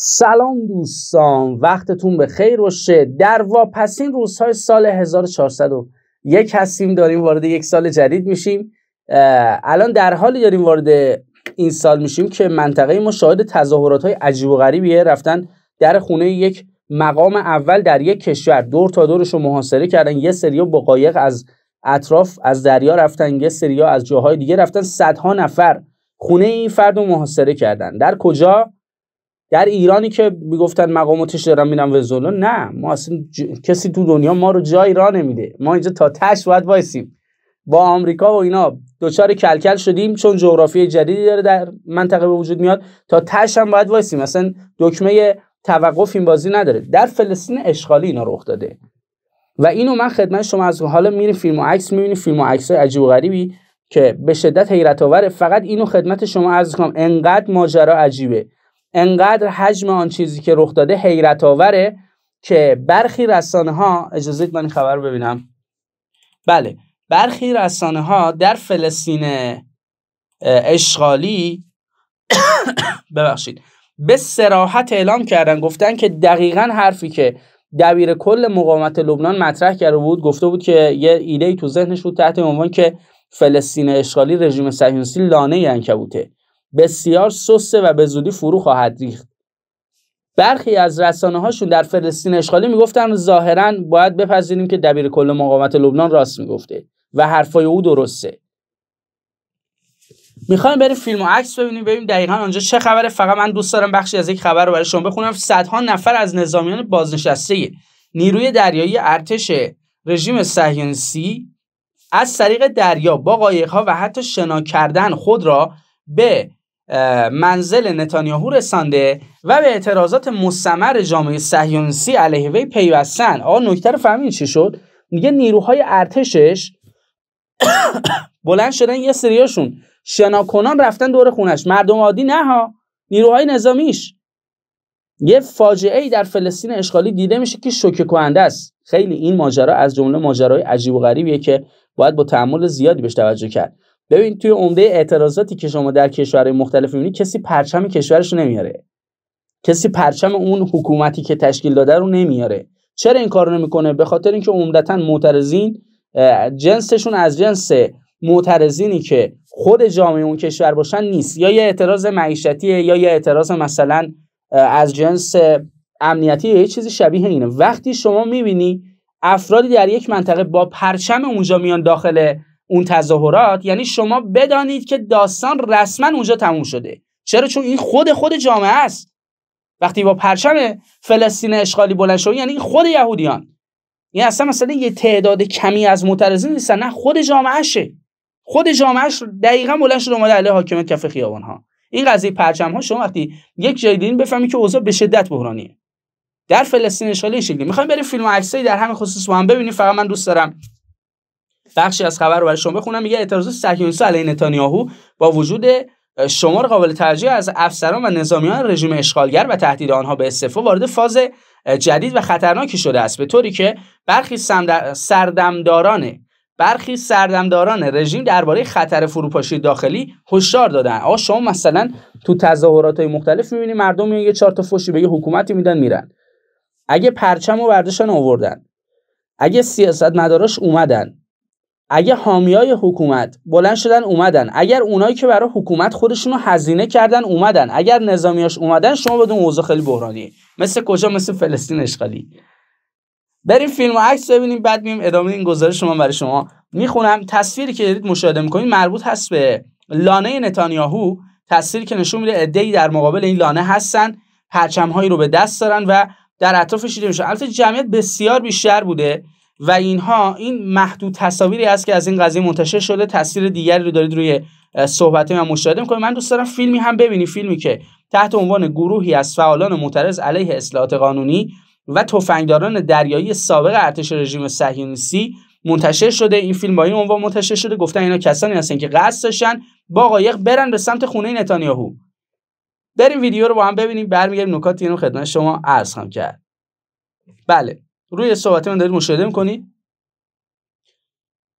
سلام دوستان وقتتون به خیر و در واپسین روزهای سال 1401 هستیم داریم وارد یک سال جدید میشیم الان در حالی داریم وارد این سال میشیم که منطقه ما شاهد تظاهرات های عجیب و غریبیه رفتن در خونه یک مقام اول در یک کشور دور تا دورش رو محاصره کردن یه سریا با قایق از اطراف از دریا رفتن یه سریا از جاهای دیگه رفتن صدها نفر خونه این فرد رو محاصره کردن در کجا در ایرانی که میگفتن مقاماتش دارن میرن وزولا نه ما اصلا ج... کسی تو دنیا ما رو جای را نمیده ما اینجا تا تش باید وایسیم با آمریکا و اینا دچار کلکل شدیم چون جغرافی جدیدی داره در منطقه به وجود میاد تا تش هم باید وایسیم اصلا دکمه توقف این بازی نداره در فلسطین اشغالی اینا رخ داده و اینو من خدمت شما از حالا میرین فیلم و عکس میبینیم فیلم و عکس های عجیب و غریبی که به شدت حیرت آوره فقط اینو خدمت شما عرض کنم انقدر ماجرا عجیبه انقدر حجم آن چیزی که رخ داده حیرت آوره که برخی رسانه ها اجازه من خبر ببینم بله برخی رسانه ها در فلسطین اشغالی ببخشید به سراحت اعلام کردن گفتن که دقیقا حرفی که دبیر کل مقاومت لبنان مطرح کرده بود گفته بود که یه ایده ای تو ذهنش بود تحت عنوان که فلسطین اشغالی رژیم صهیونیستی لانه بوده بسیار سسته و به زودی فرو خواهد ریخت برخی از رسانه هاشون در فلسطین اشغالی میگفتن ظاهرا باید بپذیریم که دبیر کل مقاومت لبنان راست میگفته و حرفای او درسته میخوایم بریم فیلم و عکس ببینیم ببینیم دقیقا آنجا چه خبره فقط من دوست دارم بخشی از یک خبر رو برای شما بخونم صدها نفر از نظامیان بازنشسته نیروی دریایی ارتش رژیم صهیونیستی از طریق دریا با قایقها و حتی شنا کردن خود را به منزل نتانیاهو رسانده و به اعتراضات مستمر جامعه صهیونیستی علیه وی پیوستن آقا نکته رو فهمید چی شد میگه نیروهای ارتشش بلند شدن یه سریاشون شناکنان رفتن دور خونش مردم عادی نه ها نیروهای نظامیش یه فاجعه ای در فلسطین اشغالی دیده میشه که شوکه کننده است خیلی این ماجرا از جمله ماجرای عجیب و غریبیه که باید با تحمل زیادی بهش توجه کرد ببین توی عمده اعتراضاتی که شما در کشورهای مختلف می‌بینی کسی پرچم کشورش نمیاره کسی پرچم اون حکومتی که تشکیل داده رو نمیاره چرا این کار نمیکنه به خاطر اینکه عمدتا معترضین جنسشون از جنس معترضینی که خود جامعه اون کشور باشن نیست یا یه اعتراض معیشتیه یا یه اعتراض مثلا از جنس امنیتی یه چیزی شبیه اینه وقتی شما میبینی افرادی در یک منطقه با پرچم اونجا میان داخل اون تظاهرات یعنی شما بدانید که داستان رسما اونجا تموم شده چرا چون این خود خود جامعه است وقتی با پرچم فلسطین اشغالی بلند شد یعنی خود یهودیان این اصلا مثلا یه تعداد کمی از معترضین نیستن نه خود جامعهشه خود جامعهش دقیقا بلند شد اومده علیه حاکمیت کف خیابان ها این قضیه پرچم ها شما وقتی یک دین بفهمی که اوضاع به شدت بحرانیه در فلسطین اشغالی شکلی میخوایم بریم فیلم عکسایی در همین خصوص با هم ببینیم فقط من دوست دارم بخشی از خبر رو برای شما بخونم میگه اعتراض سکیونسو علیه نتانیاهو با وجود شمار قابل توجه از افسران و نظامیان رژیم اشغالگر و تهدید آنها به استعفا وارد فاز جدید و خطرناکی شده است به طوری که برخی سردمداران برخی سردمداران رژیم درباره خطر فروپاشی داخلی هشدار دادن آقا شما مثلا تو تظاهرات های مختلف میبینی مردم میان یه چهار تا فوشی به یه حکومتی میدن میرن اگه پرچم و برداشتن آوردن اگه سیاست مداراش اومدن اگه های حکومت بلند شدن اومدن اگر اونایی که برای حکومت خودشون رو هزینه کردن اومدن اگر نظامیاش اومدن شما بدون اوضاع خیلی بحرانی مثل کجا مثل فلسطین اشغالی بریم فیلم و عکس ببینیم بعد میم ادامه این گزارش شما برای شما میخونم تصویری که دارید مشاهده میکنید مربوط هست به لانه نتانیاهو تصویری که نشون میده عده‌ای در مقابل این لانه هستن هایی رو به دست دارن و در اطرافش دیده میشه البته جمعیت بسیار بیشتر بوده و اینها این محدود تصاویری است که از این قضیه منتشر شده تاثیر دیگری رو دارید روی صحبت من مشاهده میکنید من دوست دارم فیلمی هم ببینید فیلمی که تحت عنوان گروهی از فعالان معترض علیه اصلاحات قانونی و تفنگداران دریایی سابق ارتش رژیم صهیونیستی منتشر شده این فیلم با این عنوان منتشر شده گفتن اینا کسانی هستن که قصد داشتن با قایق برن به سمت خونه نتانیاهو بریم ویدیو رو با هم ببینیم برمیگردیم نکات رو خدمت شما عرض کرد بله روی صحبت من دارید مشاهده میکنی؟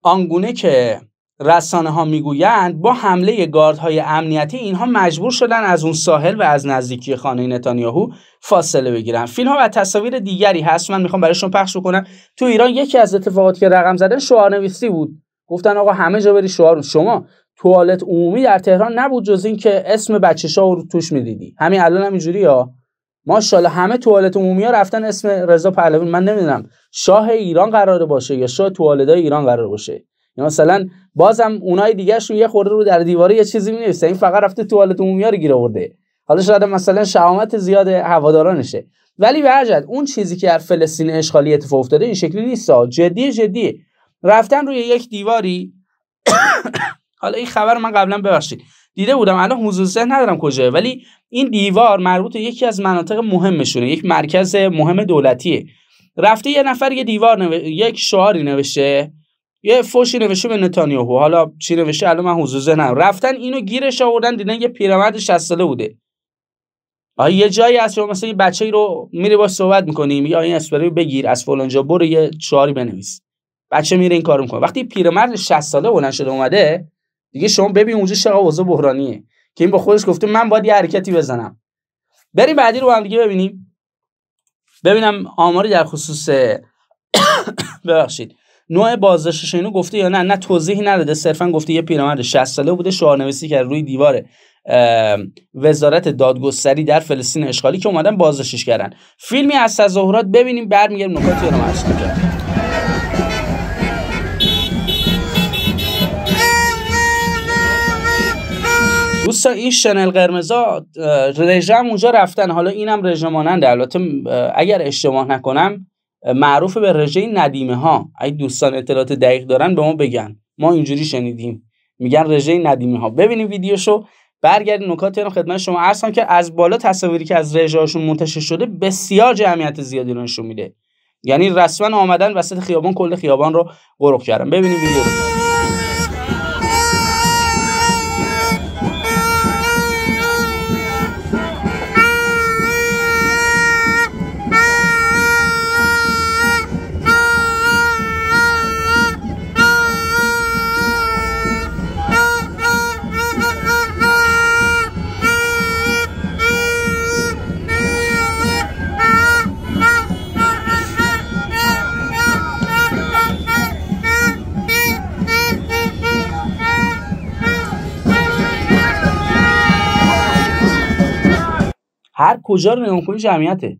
آنگونه که رسانه ها میگویند با حمله گاردهای امنیتی اینها مجبور شدن از اون ساحل و از نزدیکی خانه نتانیاهو فاصله بگیرن فیلم ها و تصاویر دیگری هست من میخوام برایشون پخش بکنم تو ایران یکی از اتفاقات که رقم زدن نویسی بود گفتن آقا همه جا بری شعار شما توالت عمومی در تهران نبود جز اینکه اسم شاه رو توش میدیدی همین الان هم اینجوری ها ماشاءالله همه توالت عمومی ها رفتن اسم رضا پهلوی من نمیدونم شاه ایران قراره باشه یا شاه توالدای ایران قراره باشه یا مثلا بازم اونای دیگه یه خورده رو در دیواره یه چیزی می نویسه این فقط رفته توالت عمومی ها رو گیر آورده حالا شاید مثلا شهامت زیاد هوادارانشه ولی به اون چیزی که در فلسطین اشغالی اتفاق افتاده این شکلی نیست جدی جدی رفتن روی یک دیواری حالا این خبر من قبلا ببخشید دیده بودم الان حضور ذهن ندارم کجاه ولی این دیوار مربوط به یکی از مناطق مهمشونه یک مرکز مهم دولتیه رفته یه نفر یه دیوار نو... یک شعاری نوشته یه فوشی نوشته به نتانیاهو حالا چی نوشته الان من حضور ندارم رفتن اینو گیرش آوردن دیدن یه پیرمرد 60 ساله بوده آ یه جایی از شما مثلا یه ای رو میره با صحبت می‌کنی میگه این اسپری بگیر از فلانجا برو یه چهاری بنویس بچه میره این کارو میکنه وقتی پیرمرد 60 ساله بلند شده اومده دیگه شما ببین اونجا چه اوضاع بحرانیه که این با خودش گفته من باید یه حرکتی بزنم بریم بعدی رو هم دیگه ببینیم ببینم آماری در خصوص ببخشید نوع بازداشتش اینو گفته یا نه نه توضیحی نداده صرفا گفته یه پیرمرد 60 ساله بوده نویسی کرد روی دیوار وزارت دادگستری در فلسطین اشغالی که اومدن بازداشتش کردن فیلمی از تظاهرات ببینیم برمیگردیم نکات رو دوستا این شنل قرمزا رژم اونجا رفتن حالا اینم رژه مانند البته اگر اشتباه نکنم معروف به رژه ندیمه ها اگه دوستان اطلاعات دقیق دارن به ما بگن ما اینجوری شنیدیم میگن رژه ندیمه ها ببینیم ویدیوشو برگردیم نکات رو خدمت شما عرض که از بالا تصاویری که از رژه هاشون منتشر شده بسیار جمعیت زیادی رو نشون میده یعنی رسما آمدن وسط خیابان کل خیابان رو غرق کردن ببینیم ویدیو کجا رو نگاه کنی جمعیته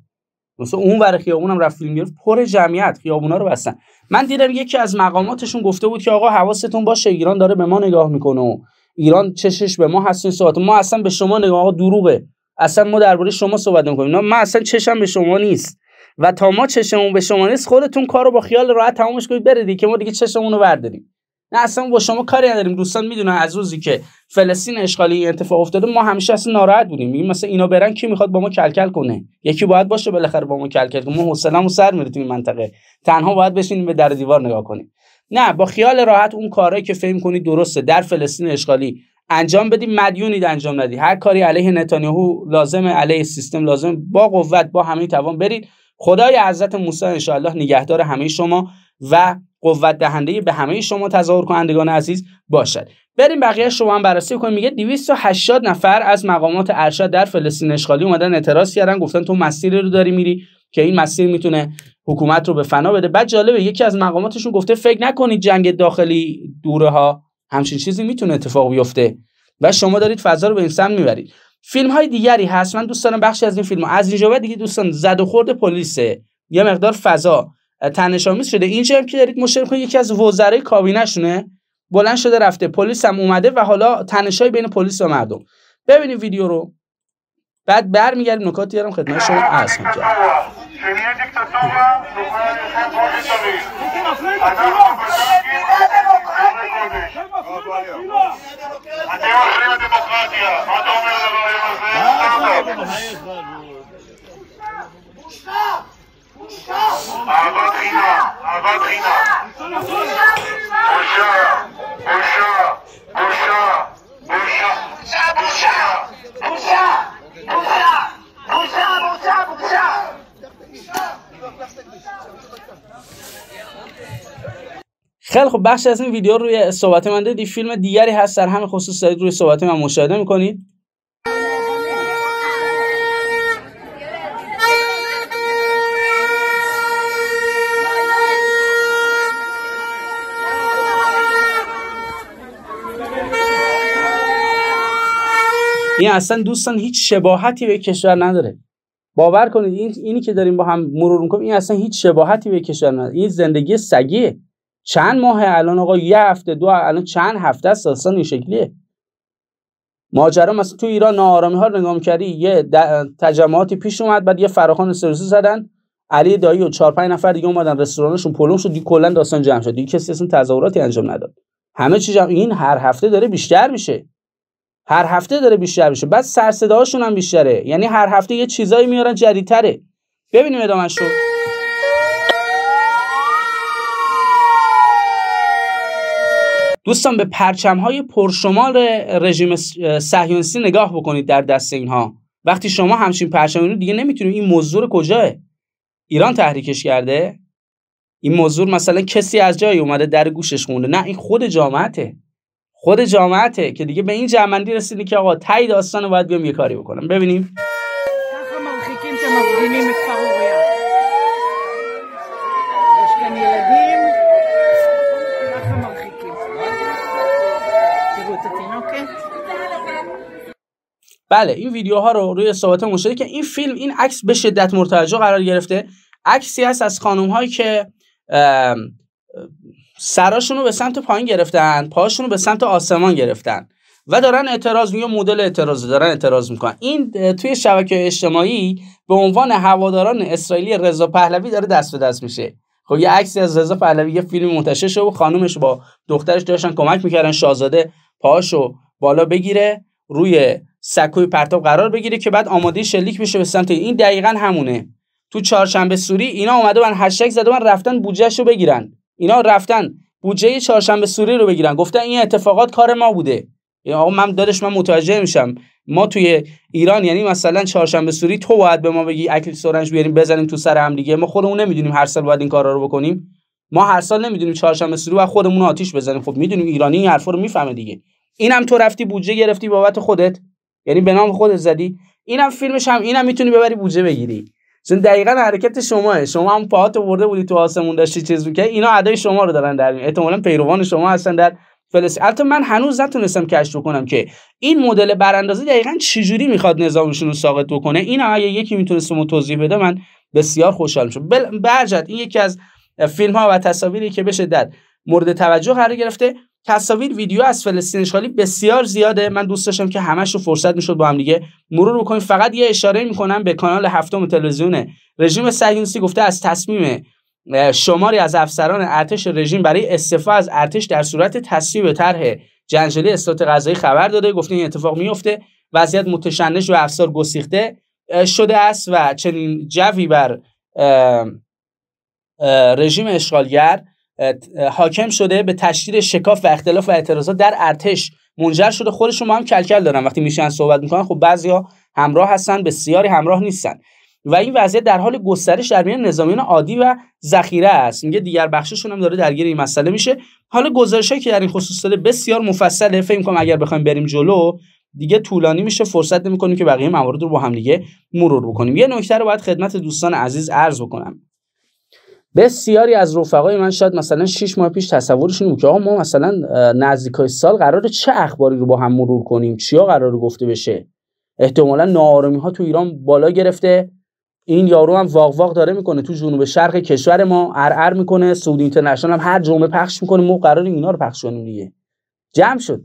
مثلا اون ور هم رفت فیلم گرفت پر جمعیت خیابونا رو بستن من دیدم یکی از مقاماتشون گفته بود که آقا حواستون باشه ایران داره به ما نگاه میکنه و ایران چشش به ما هست این ما اصلا به شما نگاه آقا دروغه اصلا ما درباره شما صحبت نمیکنیم ما اصلا چشم به شما نیست و تا ما چشمون به شما نیست خودتون کارو با خیال راحت تمامش کنید بردید که ما دیگه چشمون رو برداریم نه اصلا با شما کاری نداریم دوستان میدونن از روزی که فلسطین اشغالی این اتفاق افتاده ما همیشه اصلا ناراحت بودیم میگیم مثلا اینا برن کی میخواد با ما کلکل کنه یکی باید باشه بالاخره با ما کلکل کنه ما حوصله‌مون سر میره تو این منطقه تنها باید بشینیم به در دیوار نگاه کنیم نه با خیال راحت اون کارهایی که فهم کنید درسته در فلسطین اشغالی انجام بدی مدیونید انجام ندی هر کاری علیه نتانیاهو لازم علیه سیستم لازم با قوت با همه توان برید خدای عزت موسی انشاءالله نگهدار همه شما و قوت دهنده به همه شما تظاهر کنندگان عزیز باشد بریم بقیه شما هم بررسی کنیم میگه 280 نفر از مقامات ارشد در فلسطین اشغالی اومدن اعتراض کردن گفتن تو مسیر رو داری میری که این مسیر میتونه حکومت رو به فنا بده بعد جالبه یکی از مقاماتشون گفته فکر نکنید جنگ داخلی دوره ها همچین چیزی میتونه اتفاق بیفته و شما دارید فضا رو به این سمت میبرید فیلم های دیگری هست من بخشی از این فیلم ها. از اینجا دیگه دوستان زد و خورد پلیس یه مقدار فضا تنش شده اینجا هم که دارید مشتبه کنید یکی از وزرای شونه بلند شده رفته پلیس هم اومده و حالا های بین پلیس و مردم ببینیم ویدیو رو بعد برمیگردیم نکاتی دارم خدمت شما عرض میکنم خیلی خب بخش از این ویدیو روی صحبت من دی فیلم دیگری هست در همین خصوص دارید روی صحبت من مشاهده میکنید این اصلا دوستان هیچ شباهتی به کشور نداره باور کنید این اینی که داریم با هم مرور میکنیم این اصلا هیچ شباهتی به کشور نداره این زندگی سگیه چند ماه الان آقا یه هفته دو الان چند هفته است اصلا این شکلیه ماجرا مثلا تو ایران ناآرامی ها رنگام کردی یه تجمعاتی پیش اومد بعد یه فراخان سرویسی زدن علی دایی و چهار پنج نفر دیگه اومدن رستورانشون پلم شد کلا داستان جمع شد دیگه کسی اصلا تظاهراتی انجام نداد همه چیز این هر هفته داره بیشتر میشه هر هفته داره بیشتر میشه بعد سر هم بیشتره یعنی هر هفته یه چیزایی میارن جدیدتره ببینیم ادامهشو دوستان به پرچم های رژیم صهیونیستی نگاه بکنید در دست اینها وقتی شما همچین پرچم رو دیگه نمیتونید این موضوع کجاه ایران تحریکش کرده این موضوع مثلا کسی از جایی اومده در گوشش خونده نه این خود جامعته خود جامعته که دیگه به این جمعندی رسیدی که آقا تایی داستان رو باید بیام یه کاری بکنم ببینیم بله این ویدیوها رو روی صحبت مشاهده که این فیلم این عکس به شدت مرتوجه قرار گرفته عکسی هست از خانم هایی که سراشون رو به سمت پایین گرفتن پاهاشون رو به سمت آسمان گرفتن و دارن اعتراض میگن مدل اعتراض دارن اعتراض میکنن این توی شبکه اجتماعی به عنوان هواداران اسرائیلی رضا پهلوی داره دست به دست میشه خب یه عکسی از رضا پهلوی یه فیلم منتشر شده و خانومش با دخترش داشتن کمک میکردن شاهزاده پاشو بالا بگیره روی سکوی پرتاب قرار بگیره که بعد آماده شلیک بشه به سمت این دقیقا همونه تو چهارشنبه سوری اینا اومده من هشتگ زده من رفتن بودجهشو بگیرن اینا رفتن بودجه چهارشنبه سوری رو بگیرن گفتن این اتفاقات کار ما بوده آقا من دادش من متوجه میشم ما توی ایران یعنی مثلا چهارشنبه سوری تو باید به ما بگی اکل سورنج بیاریم بزنیم تو سر هم دیگه ما خودمون نمیدونیم هر سال باید این کارا رو بکنیم ما هر سال نمیدونیم چهارشنبه سوری و خودمون آتیش بزنیم خب میدونیم ایرانی این حرفا رو میفهمه دیگه اینم تو رفتی بودجه گرفتی بابت خودت یعنی به نام خودت زدی اینم فیلمش هم اینم میتونی ببری بودجه بگیری چون دقیقا حرکت شماه شما هم پاهات ورده بودی تو آسمون داشتی چیز که اینا ادای شما رو دارن در احتمالا پیروان شما هستن در فلسطین البته من هنوز نتونستم کشف کنم که این مدل براندازی دقیقا چجوری میخواد نظامشون رو ساقط بکنه این اگه یکی میتونستم توضیح بده من بسیار خوشحال میشم برجت این یکی از فیلم ها و تصاویری که بشه در مورد توجه قرار گرفته تصاویر ویدیو از فلسطین اشغالی بسیار زیاده من دوست داشتم که همش رو فرصت میشد با هم دیگه مرور بکنیم فقط یه اشاره میکنم به کانال هفتم تلویزیون رژیم صهیونیستی گفته از تصمیم شماری از افسران ارتش رژیم برای استعفا از ارتش در صورت تصویب طرح جنجالی اصلاحات غذایی خبر داده گفته این اتفاق میفته وضعیت متشنج و افسار گسیخته شده است و چنین جوی بر رژیم اشغالگر حاکم شده به تشدید شکاف و اختلاف و اعتراضات در ارتش منجر شده خودشون ما هم کلکل دارن وقتی میشن صحبت میکنن خب بعضیا همراه هستن بسیاری همراه نیستن و این وضعیت در حال گسترش در میان نظامیان عادی و ذخیره است میگه دیگر بخششون هم داره درگیر این مسئله میشه حالا گزارشی که در این خصوص داره بسیار مفصله فکر کنم اگر بخوایم بریم جلو دیگه طولانی میشه فرصت نمیکنیم که بقیه موارد رو با هم دیگه مرور بکنیم یه نکته رو باید خدمت دوستان عزیز عرض بکنم بسیاری از رفقای من شاید مثلا 6 ماه پیش تصورشون بود که آقا ما مثلا نزدیکای سال قرار چه اخباری رو با هم مرور کنیم چیا قرار گفته بشه احتمالا ناآرامی ها تو ایران بالا گرفته این یارو هم واق واق داره میکنه تو جنوب شرق کشور ما ار میکنه سعودی اینترنشنال هم هر جمعه پخش میکنه ما قرار اینا رو پخش کنیم دیگه جمع شد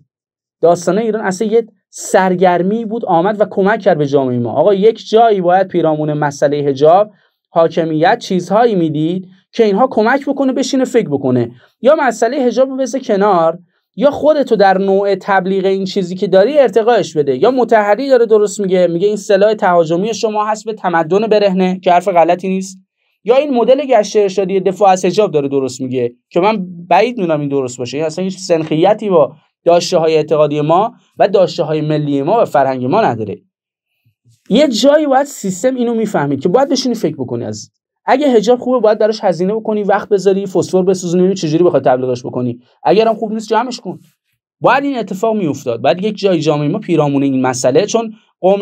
داستان ایران اصلا یه سرگرمی بود آمد و کمک کرد به جامعه ما آقا یک جایی باید پیرامون مسئله حجاب حاکمیت چیزهایی میدید که اینها کمک بکنه بشینه فکر بکنه یا مسئله حجاب بذار کنار یا خودتو در نوع تبلیغ این چیزی که داری ارتقاش بده یا متحری داره درست میگه میگه این سلاح تهاجمی شما هست به تمدن برهنه که حرف غلطی نیست یا این مدل گشت ارشادی دفاع از حجاب داره درست میگه که من بعید میدونم این درست باشه این اصلا هیچ سنخیتی با داشته های اعتقادی ما و داشته های ملی ما و فرهنگ ما نداره یه جایی باید سیستم اینو میفهمید که باید بشینی فکر بکنی از اگه حجاب خوبه باید براش هزینه بکنی وقت بذاری فسفر بسوزونی ببین چجوری بخواد تبلیغش بکنی اگرم خوب نیست جمعش کن باید این اتفاق میافتاد بعد یک جای جامعه ما پیرامون این مسئله چون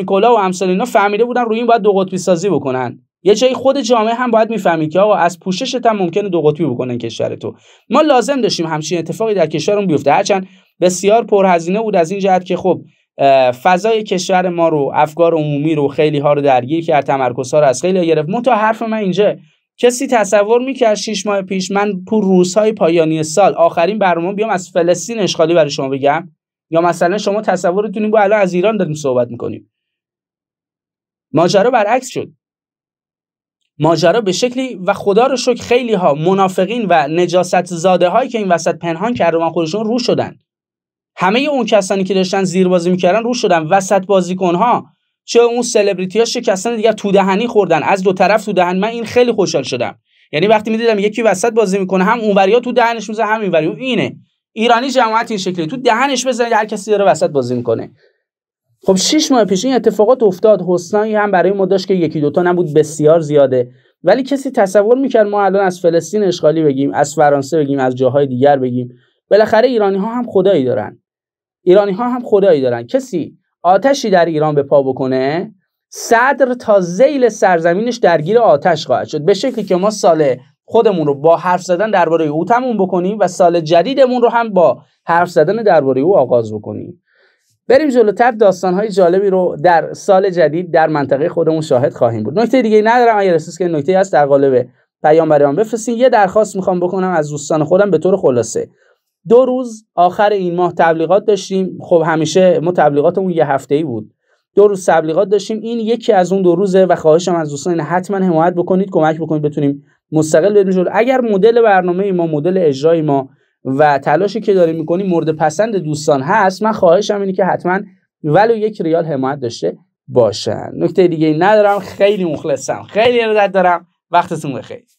کلا و امثال اینا فهمیده بودن روی این باید دو قطبی سازی بکنن یه جایی خود جامعه هم باید میفهمید که آقا از پوشش هم ممکنه دو قطبی بکنن کشور تو ما لازم داشتیم همچین اتفاقی در کشورمون بیفته هرچند بسیار پرهزینه بود از این جهت که خب فضای کشور ما رو افکار عمومی رو خیلی ها رو درگیر کرد تمرکز ها رو از خیلی ها گرفت متا حرف من اینجا کسی تصور میکرد 6 ماه پیش من تو روزهای پایانی سال آخرین برنامه بیام از فلسطین اشغالی برای شما بگم یا مثلا شما تصورتون این الان از ایران داریم صحبت میکنیم ماجرا برعکس شد ماجرا به شکلی و خدا رو شکر خیلی ها منافقین و نجاست زاده هایی که این وسط پنهان کرده خودشون رو شدن همه اون کسانی که داشتن زیر بازی میکردن رو شدن وسط بازیکن ها چه اون سلبریتی ها شکستن دیگه تو دهنی خوردن از دو طرف تو دهن من این خیلی خوشحال شدم یعنی وقتی میدیدم یکی وسط بازی میکنه هم اونوریا تو دهنش میزنه هم اینوری اینه ایرانی جماعت این شکلی تو دهنش بزنید هر کسی داره وسط بازی میکنه خب 6 ماه پیش این اتفاقات افتاد حسنایی هم برای ما داشت که یکی دوتا نبود بسیار زیاده ولی کسی تصور میکرد ما الان از فلسطین اشغالی بگیم از فرانسه بگیم از جاهای دیگر بگیم بالاخره ایرانی ها هم خدایی دارن ایرانی ها هم خدایی دارن کسی آتشی در ایران به پا بکنه صدر تا زیل سرزمینش درگیر آتش خواهد شد به شکلی که ما سال خودمون رو با حرف زدن درباره او تموم بکنیم و سال جدیدمون رو هم با حرف زدن درباره او آغاز بکنیم بریم جلوتر داستانهای جالبی رو در سال جدید در منطقه خودمون شاهد خواهیم بود نکته دیگه ندارم اگر احساس که نکته هست در قالب پیام برای یه درخواست میخوام بکنم از دوستان خودم به طور خلاصه دو روز آخر این ماه تبلیغات داشتیم خب همیشه ما تبلیغاتمون یه هفته ای بود دو روز تبلیغات داشتیم این یکی از اون دو روزه و خواهشم از دوستان حتما حمایت بکنید کمک بکنید بتونیم مستقل بریم اگر مدل برنامه ما مدل اجرای ما و تلاشی که داریم میکنیم مورد پسند دوستان هست من خواهشم اینه که حتما ولو یک ریال حمایت داشته باشن نکته دیگه ندارم خیلی مخلصم خیلی ارادت دارم وقتتون بخیر